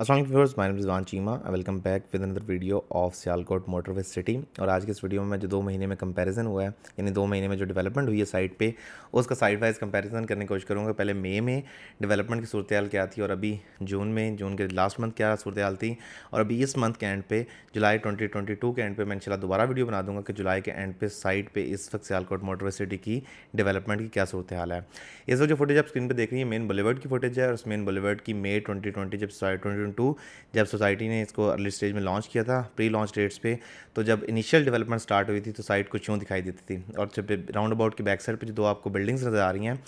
असल viewers my Rizwan Cheema I welcome back with another video of Sialkot motorway city और आज के इस वीडियो में जो दो महीने में कंपैरिजन हुआ है यानी दो महीने में जो डेवलपमेंट हुई है साइट पे उसका साइड वाइज कंपैरिजन करने की कोशिश करूँगा पहले मई में डेवलपमेंट की सूरत क्या थी और अभी जून में जून के लास्ट मंथ क्या सूरत थी और अभी इस मंथ के एंड पे जुलाई ट्वेंटी के एंड पे मैं इनशाला दोबारा वीडियो बना दूँगा कि जुलाई के एंड पे साइट पर इस वक्त सियालकोट मोटरवे सिटी की डेवलपमेंट की क्या सूरत हाल है इस वक्त जो फुटेज आप स्क्रीन पर देख रही है मेन बॉलीवुड की फुटेज है और उस मेन बॉलीवुड की मे ट्वेंटी जब साइट ट्वेंटी टू जब सोसाइटी ने इसको अर्ली स्टेज में लॉन्च किया था प्री लॉन्च डेट्स पे तो जब इनिशियल डेवलपमेंट स्टार्ट हुई थी तो साइट कुछ यूँ दिखाई देती थी और जब राउंड अबाउट के बैक साइड पर जो दो आपको बिल्डिंग्स नज़र आ रही हैं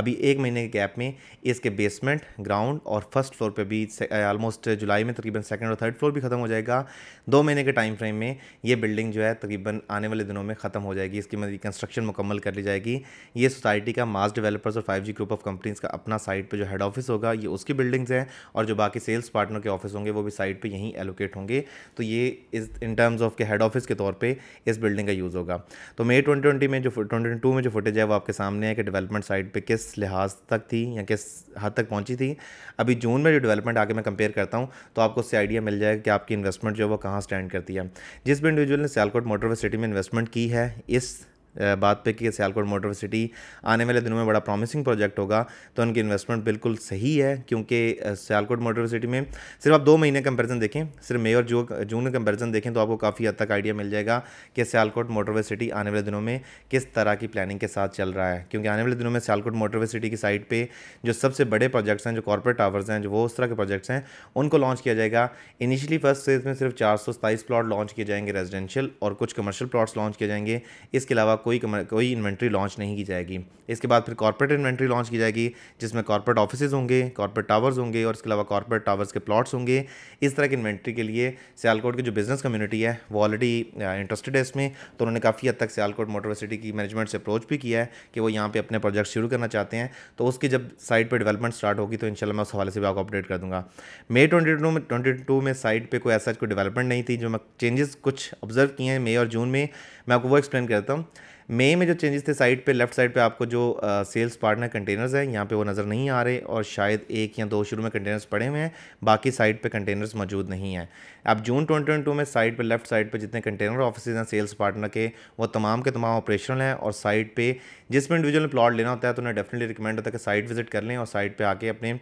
अभी एक महीने के गैप में इसके बेसमेंट ग्राउंड और फर्स्ट फ्लोर पर भी ऑलमोस्ट जुलाई में तकरीबन सेकेंड और थर्ड फ्लोर भी ख़त्म हो जाएगा दो महीने के टाइम फ्रेम में ये बिल्डिंग जो है तकरीबन आने वाले दिनों में ख़त्म हो जाएगी इसकी मतलब कंस्ट्रक्शन मुकम्मल कर ली जाएगी ये सोसाइटी का मास डेवलपर्स और फाइव ग्रुप ऑफ कंपनीज़ का अपना साइट पर जो हेड ऑफिस होगा ये उसकी बिल्डिंग्स हैं और जो बाकी सेल्स पार्ट पार्टनर के ऑफिस होंगे वो भी साइड पे यहीं एलोकेट होंगे तो ये इस इन टर्म्स ऑफ के हेड ऑफिस के तौर पे इस बिल्डिंग का यूज़ होगा तो मई ट्वेंटी में जो ट्वेंटी टू में जो फुटेज है वो आपके सामने है कि डेवलपमेंट साइड पर किस लिहाज तक थी या किस हद तक पहुँची थी अभी जून में जो डेवलपमेंट आगे मैं कंपेयर करता हूँ तो आपको उससे आइडिया मिल जाएगा कि आपकी इन्वेस्टमेंट जो है वो कहाँ स्टैंड करती है जिस भी इंडिविजुअल ने सियालकोट मोटरवे सिटी में इन्वेस्टमेंट की है इस बात पे कि सियालकोट मोटर सिटी आने वाले दिनों में बड़ा प्रॉमिसिंग प्रोजेक्ट होगा तो उनकी इन्वेस्टमेंट बिल्कुल सही है क्योंकि सियालकोट मोटर सिटी में सिर्फ आप दो महीने कंपैरिजन देखें सिर्फ मई और जू जून कंपैरिजन देखें तो आपको काफ़ी हद तक आइडिया मिल जाएगा कि सियालकोट मोटरवे सिटी आने वाले दिनों में किस तरह की प्लानिंग के साथ चल रहा है क्योंकि आने वाले दिनों में सियालकोट मोटरवे सिटी की साइड पर जो सबसे बड़े प्रोजेक्ट्स हैं जो कॉरपोरेट टावर्स हैं जो वो उस तरह के प्रोजेक्ट्स हैं उनको लॉन्च किया जाएगा इनिशियली फर्स्ट फेज में सिर्फ चार प्लॉट लॉन्च किए जाएंगे रेजिडेंशियल और कुछ कमर्शियल प्लॉट्स लॉन्च किए जाएंगे इसके अलावा कोई कोई इन्वेंट्री लॉन्च नहीं की जाएगी इसके बाद फिर कॉर्पोरेट इन्वेंट्री लॉन्च की जाएगी जिसमें कॉर्पोरेट ऑफिस होंगे कॉर्पोरेट टावर्स होंगे और इसके अलावा कॉर्पोरेट टावर्स के प्लॉट्स होंगे इस तरह की इन्वेंट्री के लिए सियालकोट की जो बिज़नेस कम्युनिटी है वो ऑलरेडी इंटरेस्टेड uh, है इसमें तो उन्होंने काफ़ी हद तक सियालकोट मोटर सिटी की मैनेजमेंट से अप्रोच भी किया है कि वो यहाँ पर अपने प्रोजेक्ट शुरू करना चाहते हैं तो उसकी जब साइट पर डेवलपमेंट स्टार्ट होगी तो इन मैं उस हवाले से भी आपको अपडेट कर दूँगा मे ट्वेंटी टू में ट्वेंटी टू में साइट पर कोई ऐसा कोई डेवलपमेंट नहीं थी जो मैं चेंजेस कुछ ऑब्जर्व किए हैं मई और जून में मैं आपको वो एक्सप्लेन करता हूँ मे में जो चेंजेस थे साइड पे लेफ्ट साइड पे आपको जो सेल्स पार्टनर कंटेनर्स हैं यहाँ पे वो नज़र नहीं आ रहे और शायद एक या दो शुरू में कंटेनर्स पड़े हुए हैं बाकी साइड पे कंटेनर्स मौजूद नहीं हैं अब जून 2022 में साइड पे लेफ्ट साइड पे जितने कंटेनर ऑफिस हैं सेल्स पार्टनर के वो तमाम के तमाम ऑपरेशनल हैं और साइड पर जिस भी इंडिविजुअल प्लाट प्लॉट लेना होता है तो उन्हें डेफिनेटली रिकमेंड होता है कि साइट विजिट कर लें और साइट पर आके अपने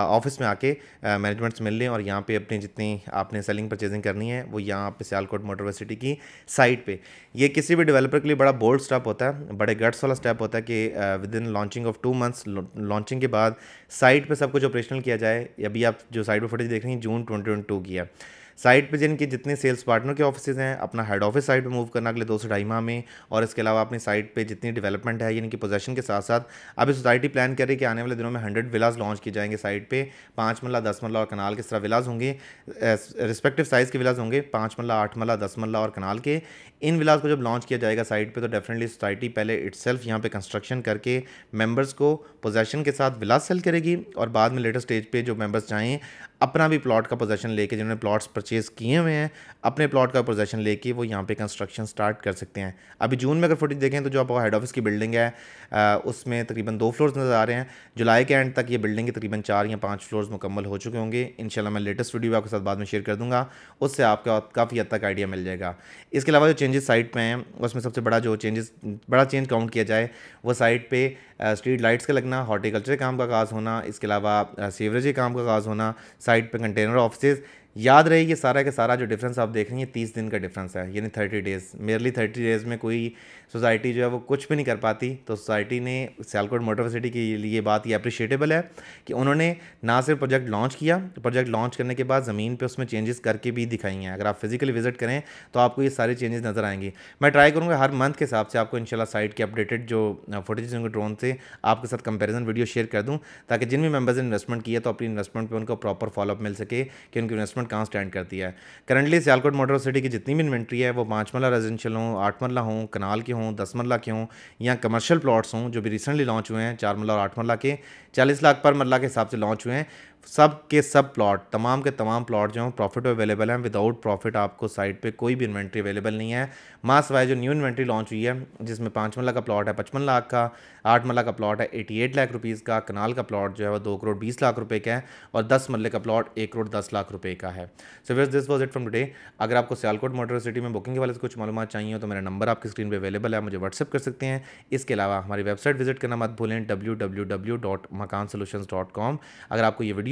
ऑफिस में आके मैनेजमेंट्स मिल लें और यहाँ पर अपनी जितनी आपने सेलिंग परचेजिंग करनी है वो यहाँ पर सियालकोट मोटरवर्सिटी की साइट पर यह किसी भी डिवेलपर के लिए बड़ा बोल्ड स्टेप होता है बड़े गट्स वाला स्टेप होता है कि within launching of two months launching के बाद साइट पे सब कुछ ऑपरेशनल किया जाए अभी आप जो साइट पर फुटेज देख रहे हैं जून ट्वेंटी की है साइट पे जिनके जितने सेल्स पार्टनर के ऑफिसेज हैं अपना हेड ऑफिस साइट पे मूव करना अगले दो से ढाई माह में और इसके अलावा अपनी साइट पे जितनी डेवलपमेंट है यानी कि पोजेशन के साथ साथ अभी सोसाइटी प्लान कर रही है कि आने वाले दिनों में हंड्रेड विलाज लॉन्च किए जाएंगे साइट पर पाँच मल्ला दस मल्ला और कनाल के तरह विलाज होंगे रिस्पेक्टिव साइज़ के विलाज होंगे पाँच मल्ला आठ मल्ला दस मल्ला और कनाल के इन विलाज को जब लॉन्च किया जाएगा साइट पर तो डेफिनेटली सोसाइटी पहले इट्स सेल्फ यहाँ पर कंस्ट्रक्शन करके मेम्बर्स को पोजेशन के साथ विलाज सेल करेगी और बाद में लेटर स्टेज पर जो मेम्बर्स चाहें अपना भी प्लॉट का पोजेशन लेके जिन्होंने प्लॉट्स परचेज़ किए हुए हैं अपने प्लॉट का पोजेशन लेके वो यहाँ पे कंस्ट्रक्शन स्टार्ट कर सकते हैं अभी जून में अगर फुटेज देखें तो जो आपको हेड ऑफिस की बिल्डिंग है उसमें तकरीबन दो फ्लोर्स नज़र आ रहे हैं जुलाई के एंड तक ये बिल्डिंग के तकरीबन चार या पाँच फ्लोर्स मुकम्मल हो चुके होंगे इन मैं लेटेस्ट वीडियो आपके साथ बाद में शेयर कर दूँगा उससे आपका काफ़ी हद तक आइडिया मिल जाएगा इसके अलावा जो चेंजेस साइट पर हैं उसमें सबसे बड़ा जो चेंजेस बड़ा चेंज काउंट किया जाए वो साइट पर स्ट्रीट लाइट्स का लगना हॉर्टिकल्चर काम का काज होना इसके अलावा सीवरेज के काम का काज होना साइट पर कंटेनर ऑफिस याद रहे ये सारा के सारा जो डिफरेंस आप देख रहे हैं तीस दिन का डिफरेंस है यानी thirty days merely thirty days में कोई सोसाइटी जो है वो कुछ भी नहीं कर पाती तो सोसाइटी ने सियालकोट मोटर सिटी के लिए बात ये अप्रिशिएटेबल है कि उन्होंने ना सिर्फ प्रोजेक्ट लॉन्च किया प्रोजेक्ट लॉन्च करने के बाद ज़मीन पर उसमें चेंजेस करके भी दिखाई हैं अगर आप फिजिकली विजिट करें तो आपको ये सारे चेंजेस नज़र आएंगे मैं ट्राई करूँगा हर मंथ के हिसाब से आपको इन साइट के अपडेटेड जो फोटेज होंगे ड्रोन से आपके साथ कंपेरिजन वीडियो शेयर कर दूँ ताकि जिन भी मेम्बर्स ने इन्वेस्टमेंट किया तो अपनी इन्वेस्टमेंट पर उनको प्रॉपर फॉलोअप मिल सके कि उनकी इन्वेस्टमेंट प्लेसमेंट कहाँ स्टैंड करती है करंटली सियालकोट मोटर सिटी की जितनी भी इन्वेंट्री है वो पाँच मरला रेजिडेंशियल हों आठ मरला हों कनाल के हों दस मरला के हों या कमर्शियल प्लाट्स हों जो भी रिसेंटली लॉन्च हुए हैं चार मरला और आठ मरला के चालीस लाख पर मरला के हिसाब से लॉन्च हुए हैं सब के सब प्लॉट तमाम के तमाम प्लॉट जो हैं प्रॉफिट अवेलेबल हैं विदाउट प्रॉफिट आपको साइट पे कोई भी इन्वेंट्री अवेलेबल नहीं है मास वाइज जो न्यू इन्वेंट्री लॉन्च हुई है जिसमें पाँच मल्ला का प्लॉट है पचपन लाख का आठ मल्ला का प्लॉट है एटी एट लाख रुपीज़ का कनाल का प्लॉट जो है वो दो करोड़ बीस लाख रुपये का है और दस मल्ले का प्लॉट एक करोड़ दस लाख रुपये का है so guys this was it from today अगर आपको सियालकोट मोटर सिटी में बुकिंग के वाले से कुछ मालूम चाहिए तो मेरा नंबर आपकी स्क्रीन पर अवेलेबल है मुझे व्हाट्सअप कर सकते हैं इसके अलावा हमारी वेबसाइट विजिट करना मत भूलें W W W dot Makaan dot com अगर आपको ये वीडियो